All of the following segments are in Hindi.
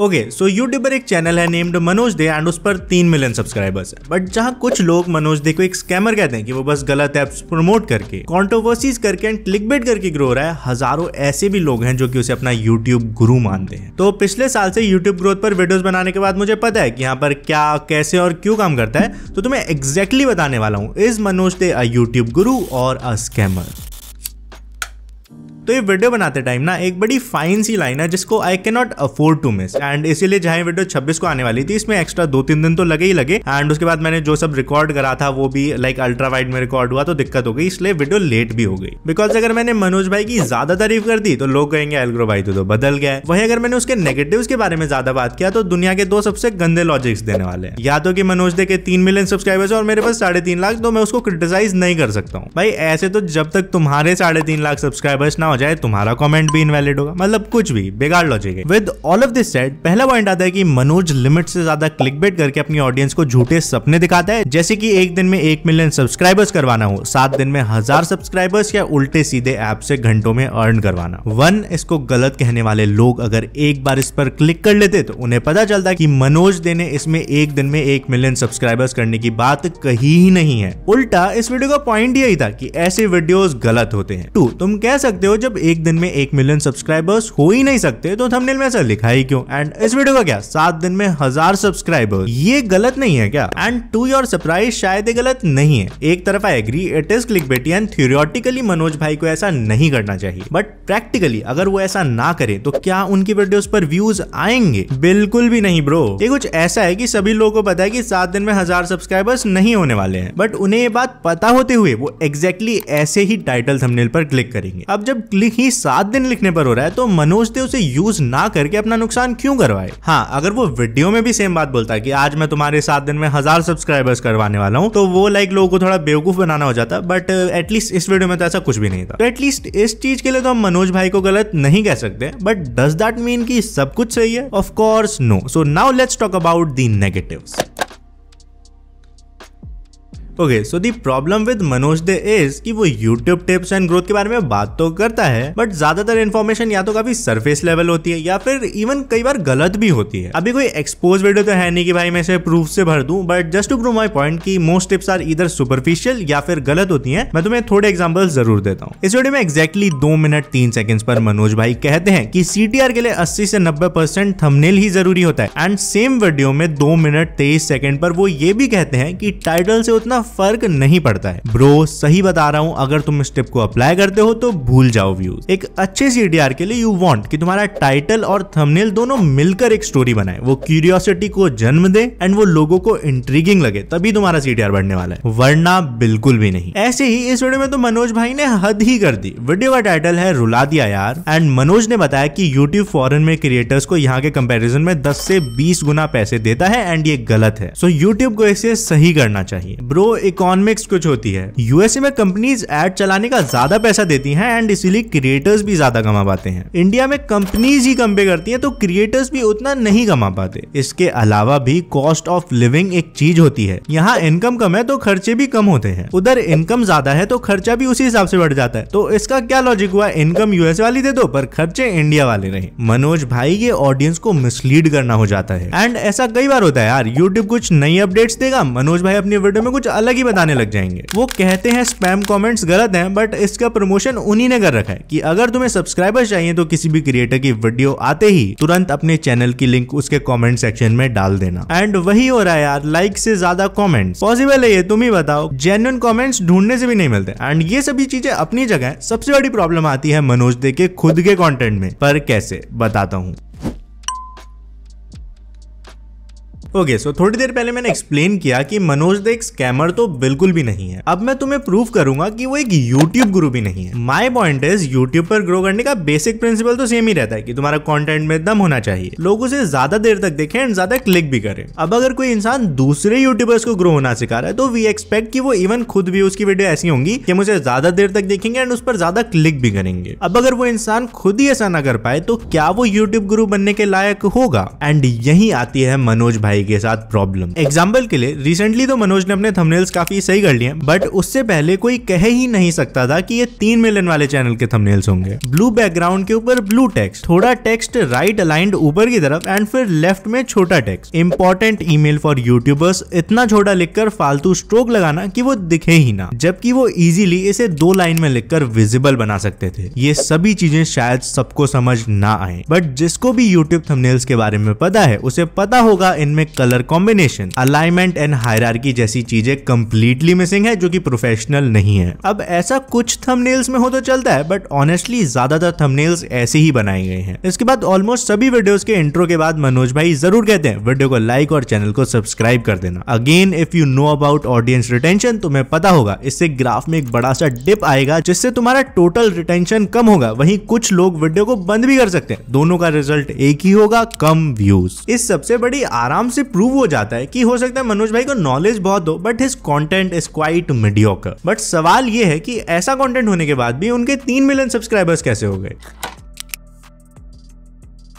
ओके सो यूट्यूब पर एक चैनल है नेम्ड मनोज दे एंड उस पर तीन मिलियन सब्सक्राइबर्स है बट जहाँ कुछ लोग मनोज दे को एक स्कैमर कहते हैं कि वो बस गलत ऐप्स प्रमोट करके कॉन्ट्रोवर्सीज करके एंड क्लिक बेट करके ग्रो रहा है हजारों ऐसे भी लोग हैं जो कि उसे अपना यूट्यूब गुरु मानते हैं तो पिछले साल से यूट्यूब ग्रोथ पर वीडियोज बनाने के बाद मुझे पता है कि यहाँ पर क्या कैसे और क्यों काम करता है तो तुम्हें एग्जैक्टली exactly बताने वाला हूँ is Manoj Dey a YouTube guru और अ स्कैमर तो ये वीडियो बनाते टाइम ना एक बड़ी फाइन सी लाइन है जिसको I can not afford to miss and इसीलिए जहां वीडियो छब्बीस को आने वाली थी इसमें एक्स्ट्रा दो तीन दिन तो लगे ही लगे एंड उसके बाद मैंने जो सब रिकॉर्ड करा था वो भी लाइक अल्ट्रा वाइड में रिकॉर्ड हुआ तो दिक्कत हो गई इसलिए वीडियो लेट भी हो गई बिकॉज अगर मैंने मनोज भाई की ज्यादा तारीफ कर दी तो लोग कहेंगे एलग्रो भाई तो, तो बदल गया वही अगर मैंने उसके नेगेटिव के बारे में ज्यादा बात किया तो दुनिया के दो सबसे गंदे लॉजिक्स देने वाले हैं या तो कि मनोज दे के तीन मिलियन सब्सक्राइबर्स और मेरे पास साढ़े तीन लाख तो मैं उसको क्रिटिसाइज नहीं कर सकता हूँ भाई ऐसे तो जब तक तुम्हारे साढ़े तीन लाख सब्सक्राइबर्स ना हो जाए तुम्हारा कमेंट भी इनवैलिड होगा मतलब कुछ भी बेगाड़ लॉजिक है with all of this set पहला पॉइंट आता है कि मनोज लिमिट से ज्यादा क्लिक करके अपनी ऑडियंस को झूठे सपने दिखाता है जैसे कि एक दिन में एक मिलियन सब्सक्राइबर्स करवाना हो सात दिन में हजार सब्सक्राइबर्स या उल्टे सीधे ऐप से घंटों में अर्न करवाना वन इसको गलत कहने वाले लोग अगर एक बार इस पर क्लिक कर लेते तो उन्हें पता चलता कि मनोज दे ने इसमें एक दिन में एक मिलियन सब्सक्राइबर्स करने की बात कही ही नहीं है उल्टा इस वीडियो का पॉइंट यही था कि ऐसे वीडियोस गलत होते हैं टू तुम कह सकते हो जब जब एक दिन में एक मिलियन सब्सक्राइबर्स हो ही नहीं सकते तो थंबनेल में ऐसा लिखा ही क्यों एंड इस वीडियो का क्या सात दिन में हजार सब्सक्राइबर्स ये गलत नहीं है क्या एंड टू योर सरप्राइज शायद ये गलत नहीं है एक तरफ I agree it is click bait and theoretically Manoj भाई को ऐसा नहीं करना चाहिए बट प्रैक्टिकली अगर वो ऐसा ना करे तो क्या उनकी वीडियोस पर व्यूज आएंगे बिल्कुल भी नहीं ब्रो ये कुछ ऐसा है कि सभी लोगों को पता है कि सात दिन में हजार सब्सक्राइबर्स नहीं होने वाले हैं बट उन्हें ये बात पता होते हुए वो एग्जैक्टली exactly ऐसे ही टाइटल थंबनेल पर क्लिक करेंगे अब जब लिख ही सात दिन लिखने पर हो रहा है तो मनोज दे उसे यूज ना करके अपना नुकसान क्यों करवाए हाँ अगर वो वीडियो में भी सेम बात बोलता कि आज मैं तुम्हारे सात दिन में हजार सब्सक्राइबर्स करवाने वाला हूँ तो वो लाइक लोगों को थोड़ा बेवकूफ बनाना हो जाता बट एटलीस्ट uh, इस वीडियो में तो ऐसा कुछ भी नहीं था तो एटलीस्ट इस चीज के लिए तो हम मनोज भाई को गलत नहीं कह सकते बट डज दैट मीन की सब कुछ सही है of course no so now let's talk about the negative okay so the problem with Manoj Dey is कि वो यूट्यूब टिप्स एंड ग्रोथ के बारे में बात तो करता है बट ज्यादातर इन्फॉर्मेशन या तो काफी सरफेस लेवल होती है या फिर इवन कई बार गलत भी होती है अभी कोई एक्सपोज वीडियो तो है नहीं कि भाई मैं इसे प्रूफ से भर दू but just to prove my point की मोस्ट टिप्स आर इधर सुपरफिशियल या फिर गलत होती है मैं तुम्हें थोड़े एग्जाम्पल जरूर देता हूँ इस वीडियो में एक्जैक्टली दो मिनट तीन सेकेंड पर मनोज भाई कहते हैं कि सी के लिए अस्सी से नब्बे परसेंट थमनेल ही जरूरी होता है एंड सेम वीडियो में दो मिनट तेईस सेकंड पर वो ये भी कहते हैं कि टाइटल से उतना फर्क नहीं पड़ता है ब्रो सही बता रहा हूँ अगर तुम इस टिप को अप्लाई करते हो तो भूल जाओ व्यूज एक अच्छे सी के लिए यू वॉन्ट की तुम्हारा टाइटल और थमनेल दोनों मिलकर एक स्टोरी बनाए वो क्यूरियोसिटी को जन्म दे एंड वो लोगों को इंट्रीगिंग लगे तभी तुम्हारा सी बढ़ने वाला है वरना बिल्कुल भी नहीं ऐसे ही इस वीडियो में तो मनोज भाई ने हद ही कर दी वीडियो का टाइटल है रुला दिया यार एंड मनोज ने बताया कि YouTube फॉरेन में क्रिएटर्स को यहाँ के कंपैरिजन में 10 से 20 गुना पैसे देता है एंड ये गलत है सो so, YouTube को इसे सही करना चाहिए ब्रो इकोनॉमिक्स कुछ होती है यूएसए में कंपनीज एड चलाने का ज्यादा पैसा देती हैं एंड इसीलिए क्रिएटर्स भी ज्यादा कमा पाते हैं इंडिया में कंपनीज ही कम पे करती हैं तो क्रिएटर्स भी उतना नहीं कमा पाते इसके अलावा भी कॉस्ट ऑफ लिविंग एक चीज होती है यहाँ इनकम कम है तो खर्चे भी कम होते हैं उधर इनकम ज्यादा है तो खर्चा भी उसी हिसाब से बढ़ जाता है तो इसका क्या लॉजिक हुआ इनकम यूएस वाली दे दो पर खर्चे इंडिया वाले नहीं मनोज भाई ये ऑडियंस को मिसलीड करना हो जाता है एंड ऐसा कई बार होता है यार यूट्यूब कुछ नई अपडेट्स देगा मनोज भाई अपनी वीडियो में कुछ अलग अलग ही बताने लग जाएंगे वो कहते हैं स्पैम कॉमेंट्स गलत है बट इसका प्रमोशन उन्हीं ने कर रखा है की अगर तुम्हें सब्सक्राइबर चाहिए तो किसी भी क्रिएटर की वीडियो आते ही तुरंत अपने चैनल की लिंक उसके कॉमेंट सेक्शन में डाल देना एंड वही हो रहा है यार लाइक से ज्यादा कॉमेंट पॉसिबल है ये तुम ही बताओ जेन्युन कॉमेंट्स ढूंढने से भी नहीं मिलते एंड ये सभी चीजें अपनी जगह सबसे बड़ी प्रॉब्लम आती है मनोज दे के खुद के कंटेंट में पर कैसे बताता हूँ ओके okay, सो so थोड़ी देर पहले मैंने एक्सप्लेन किया कि मनोज दे एक स्कैमर तो बिल्कुल भी नहीं है अब मैं तुम्हें प्रूव करूंगा कि वो एक यूट्यूब गुरु भी नहीं है माय पॉइंट इज यूट्यूब पर ग्रो करने का बेसिक प्रिंसिपल तो सेम ही रहता है कि तुम्हारा कंटेंट में दम होना चाहिए लोग उसे ज्यादा देर तक देखें एंड ज्यादा क्लिक भी करें अब अगर कोई इंसान दूसरे यूट्यूबर्स को ग्रो होना सिखा रहा है तो वी एक्सपेक्ट की वो इवन खुद भी उसकी वीडियो ऐसी होंगी कि मुझे ज्यादा देर तक देखेंगे एंड उस पर ज्यादा क्लिक भी करेंगे अब अगर वो इंसान खुद ही ऐसा ना कर पाए तो क्या वो यूट्यूब गुरु बनने के लायक होगा एंड यही आती है मनोज भाई भाई के साथ प्रॉब्लम एग्जाम्पल के लिए रिसेंटली तो मनोज ने अपने थंबनेल्स काफी सही कर लिए बट उससे पहले कोई कह ही नहीं सकता था कि ये तीन मिलियन वाले चैनल के थंबनेल्स होंगे ब्लू बैकग्राउंड के ऊपर ब्लू टेक्स्ट थोड़ा टेक्स्ट राइट अलाइंड ऊपर की तरफ एंड फिर लेफ्ट में छोटा text important email for YouTubers इतना छोटा लिखकर फालतू स्ट्रोक लगाना कि वो दिखे ही ना जबकि वो इजीली इसे दो लाइन में लिखकर विजिबल बना सकते थे ये सभी चीजें शायद सबको समझ ना आए बट जिसको भी यूट्यूब थंबनेल्स के बारे में पता है उसे पता होगा इनमें में colour combination alignment and hierarchy जैसी चीजें कम्प्लीटली मिसिंग है जो कि प्रोफेशनल नहीं है अब ऐसा कुछ थंबनेल्स में हो तो चलता है बट ऑनेस्टली ज्यादातर थंबनेल्स ऐसे ही बनाए गए हैं इसके बाद ऑलमोस्ट सभी वीडियोस के इंट्रो के बाद मनोज भाई जरूर कहते हैं वीडियो को लाइक और चैनल को सब्सक्राइब कर देना again if you know about audience retention तुम्हें पता होगा इससे ग्राफ में एक बड़ा सा डिप आएगा जिससे तुम्हारा टोटल रिटेंशन कम होगा वहीं कुछ लोग वीडियो को बंद भी कर सकते हैं दोनों का रिजल्ट एक ही होगा कम व्यूज इस सबसे बड़ी आराम नाम से प्रूव हो जाता है कि हो सकता है मनोज भाई को नॉलेज बहुत हो but his content is quite mediocre but सवाल ये है कि ऐसा कॉन्टेंट होने के बाद भी उनके तीन मिलियन सब्सक्राइबर्स कैसे हो गए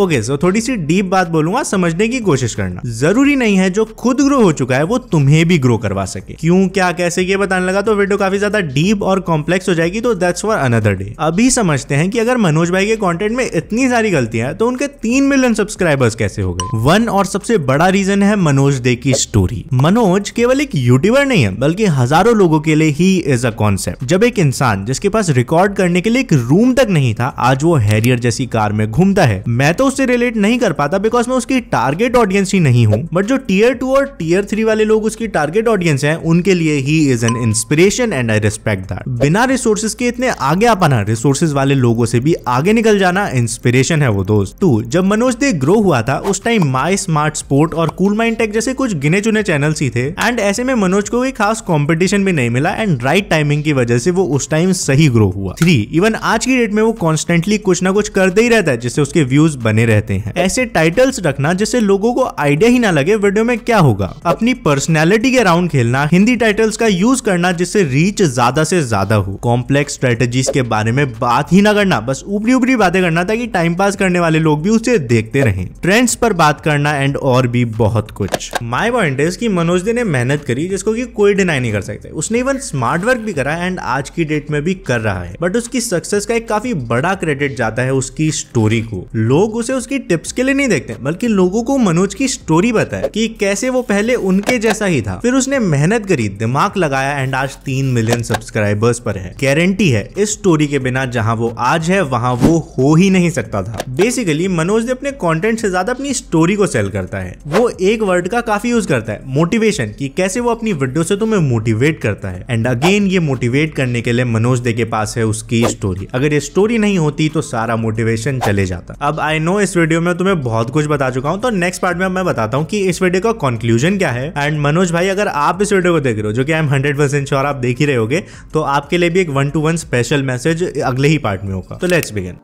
ओके सो थोड़ी सी डीप बात बोलूंगा समझने की कोशिश करना जरूरी नहीं है जो खुद ग्रो हो चुका है वो तुम्हें भी ग्रो करवा सके क्यों क्या कैसे ये बताने लगा तो वीडियो काफी ज्यादा डीप और कॉम्प्लेक्स हो जाएगी तो दैट्स फॉर अनदर डे अभी समझते हैं कि अगर मनोज भाई के कॉन्टेंट में इतनी सारी गलतियां हैं तो उनके तीन मिलियन सब्सक्राइबर्स कैसे हो गए वन और सबसे बड़ा रीजन है मनोज डे की स्टोरी मनोज केवल एक यूट्यूबर नहीं है बल्कि हजारों लोगों के लिए ही इज अ कॉन्सेप्ट जब एक इंसान जिसके पास रिकॉर्ड करने के लिए एक रूम तक नहीं था आज वो हैरियर जैसी कार में घूमता है मैं तो तो उससे रिलेट नहीं कर पाता बिकॉज मैं उसकी टारगेट ऑडियंस ही नहीं हूँ बट जो टीयर टू और टीयर थ्री वाले लोग उसकी टारगेट ऑडियंस है उनके लिए ही is an inspiration and I respect that बिना रिसोर्सेज के इतने आगे आ पाना रिसोर्सेज वाले लोगों से भी आगे निकल जाना इंस्पिरेशन है वो दोस्त तू जब मनोज दे ग्रो हुआ था उस टाइम माई स्मार्ट स्पोर्ट और कूल माइंड टेक जैसे कुछ गिने चुने चैनल्स ही थे एंड ऐसे में मनोज को कोई खास कॉम्पिटिशन भी नहीं मिला एंड राइट टाइमिंग की वजह से वो उस टाइम सही ग्रो हुआ थ्री इवन आज की डेट में वो कॉन्स्टेंटली कुछ ना कुछ करते ही रहता है जिससे उसके व्यूज बने बने रहते हैं ऐसे टाइटल्स रखना जिससे लोगों को आइडिया ही ना लगे वीडियो में क्या होगा अपनी पर्सनैलिटी के राउंड खेलना हिंदी टाइटल्स का यूज करना जिससे रीच ज्यादा से ज्यादा हो कॉम्प्लेक्स स्ट्रेटेजी के बारे में बात ही ना करना बस ऊपरी ऊपरी बातें करना ताकि टाइम पास करने वाले लोग भी उसे देखते रहे ट्रेंड्स पर बात करना एंड और भी बहुत कुछ माई पॉइंट इज की मनोज दे ने मेहनत करी जिसको की कोई डिनाई नहीं कर सकते उसने इवन स्मार्ट वर्क भी करा एंड आज की डेट में भी कर रहा है बट उसकी सक्सेस का एक काफी बड़ा क्रेडिट जाता है उसकी स्टोरी को लोग उसे उसकी टिप्स के लिए नहीं देखते बल्कि लोगों को मनोज की स्टोरी बताए कि कैसे वो पहले उनके जैसा ही था फिर उसने मेहनत करी दिमाग लगाया एंड आज तीन मिलियन सब्सक्राइबर्स पर है गारंटी है इस स्टोरी के बिना जहाँ वो आज है वहाँ वो हो ही नहीं सकता था बेसिकली मनोज ने अपने कॉन्टेंट से ज्यादा अपनी स्टोरी को सेल करता है वो एक वर्ड का काफी यूज करता है मोटिवेशन की कैसे वो अपनी वीडियो से तुम्हें मोटिवेट करता है एंड अगेन ये मोटिवेट करने के लिए मनोज दे के पास है उसकी स्टोरी अगर ये स्टोरी नहीं होती तो सारा मोटिवेशन चले जाता अब आई नो हूँ इस वीडियो में तुम्हें बहुत कुछ बता चुका हूँ तो नेक्स्ट पार्ट में मैं बताता हूँ कि इस वीडियो का कंक्लूजन क्या है एंड मनोज भाई अगर आप इस वीडियो को देख रहे हो जो कि I am hundred percent sure आप देख ही रहे होगे तो आपके लिए भी एक one to one special message अगले ही पार्ट में होगा तो लेट्स बिगिन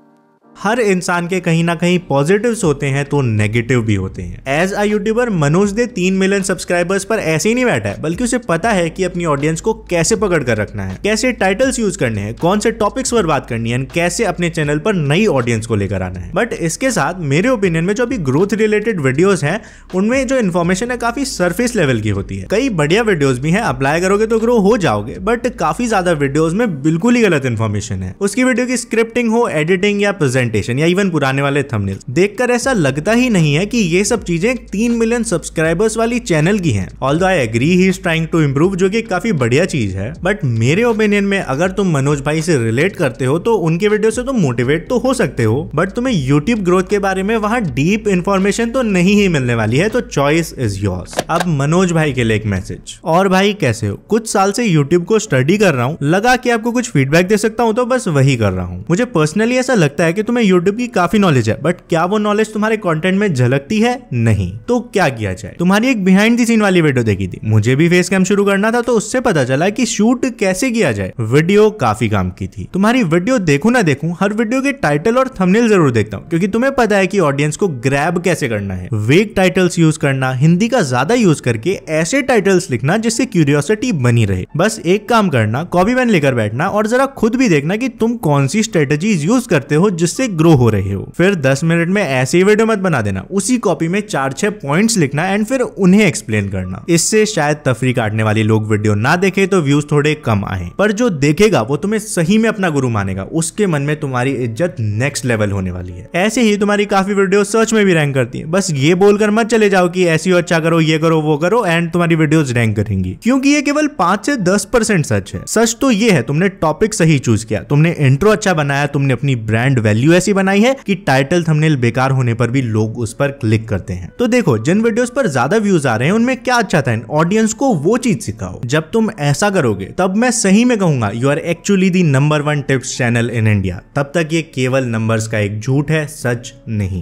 हर इंसान के कहीं ना कहीं पॉजिटिव होते हैं तो नेगेटिव भी होते हैं as a YouTuber Manoj Dey तीन मिलियन सब्सक्राइबर्स पर ऐसे ही नहीं बैठा है बल्कि उसे पता है कि अपनी ऑडियंस को कैसे पकड़ कर रखना है कैसे टाइटल्स यूज करने हैं कौन से टॉपिक्स पर बात करनी है कैसे अपने चैनल पर नई ऑडियंस को लेकर आना है बट इसके साथ मेरे ओपिनियन में जो अभी ग्रोथ रिलेटेड वीडियोज है उनमें जो इन्फॉर्मेशन है काफी सर्फेस लेवल की होती है कई बढ़िया वीडियोज भी है अप्लाई करोगे तो ग्रो हो जाओगे बट काफी ज्यादा वीडियोज में बिल्कुल ही गलत इन्फॉर्मेशन है उसकी वीडियो की स्क्रिप्टिंग हो एडिटिंग या प्रेजेंट प्रेजेंटेशन या इवन पुराने वाले थंबनेल देखकर ऐसा लगता ही नहीं है कि ये सब चीजें तीन मिलियन सब्सक्राइबर्स वाली चैनल की हैं although I agree he is trying to improve जो की काफी बढ़िया चीज है बट मेरे ओपिनियन में अगर तुम मनोज भाई से रिलेट करते हो तो उनके वीडियो से तुम तो मोटिवेट तो हो सकते हो बट तुम्हें यूट्यूब ग्रोथ के बारे में वहाँ डीप इन्फॉर्मेशन तो नहीं ही मिलने वाली है तो चॉइस इज योर्स अब मनोज भाई के लिए एक मैसेज और भाई कैसे हो कुछ साल से यूट्यूब को स्टडी कर रहा हूँ लगा कि आपको कुछ फीडबैक दे सकता हूँ तो बस वही कर रहा हूँ मुझे पर्सनली ऐसा लगता है कि तुम्हें तुम्हें यूट्यूब की काफी नॉलेज है बट क्या वो नॉलेज तुम्हारे कॉन्टेंट में झलकती है नहीं तो क्या किया जाए तुम्हारी एक बिहाइंड दी सीन वाली वीडियो देखी थी मुझे भी फेस कैम शुरू करना था तो उससे पता चला की शूट कैसे किया जाए वीडियो काफी काम की थी तुम्हारी वीडियो देखू ना देखू हर वीडियो के टाइटल और थंबनेल जरूर देखता हूँ क्योंकि तुम्हें पता है की ऑडियंस को ग्रैब कैसे करना है वेक टाइटल्स यूज करना हिंदी का ज्यादा यूज करके ऐसे टाइटल्स लिखना जिससे क्यूरियोसिटी बनी रहे बस एक काम करना कॉपी पेन लेकर बैठना और जरा खुद भी देखना कि तुम कौन सी स्ट्रेटेजीज यूज करते हो जिससे ग्रो हो रहे हो फिर दस मिनट में ऐसे ही वीडियो मत बना देना उसी कॉपी में चार छह पॉइंट्स लिखना एंड फिर उन्हें एक्सप्लेन करना इससे शायद तफरी काटने वाले लोग वीडियो ना देखे तो व्यूज थोड़े कम आए पर जो देखेगा वो तुम्हें सही में अपना गुरु मानेगा उसके मन में तुम्हारी इज्जत नेक्स्ट लेवल होने वाली है ऐसे ही तुम्हारी काफी वीडियो सर्च में भी रैंक करती है बस ये बोलकर मत चले जाओ की ऐसी अच्छा करो ये करो वो करो एंड तुम्हारी वीडियो रैंक करेंगी क्योंकि ये केवल पांच से दस परसेंट सच है सच तो ये है तुमने टॉपिक सही चूज किया तुमने इंट्रो अच्छा बनाया तुमने अपनी ब्रांड वैल्यू ऐसी बनाई है कि टाइटल थंबनेल बेकार होने पर भी लोग उस पर क्लिक करते हैं तो देखो जिन वीडियोस पर ज्यादा व्यूज आ रहे हैं उनमें क्या अच्छा था ऑडियंस को वो चीज सिखाओ जब तुम ऐसा करोगे तब मैं सही में कहूंगा you are actually the number one tips channel in India तब तक ये केवल नंबर्स का एक झूठ है सच नहीं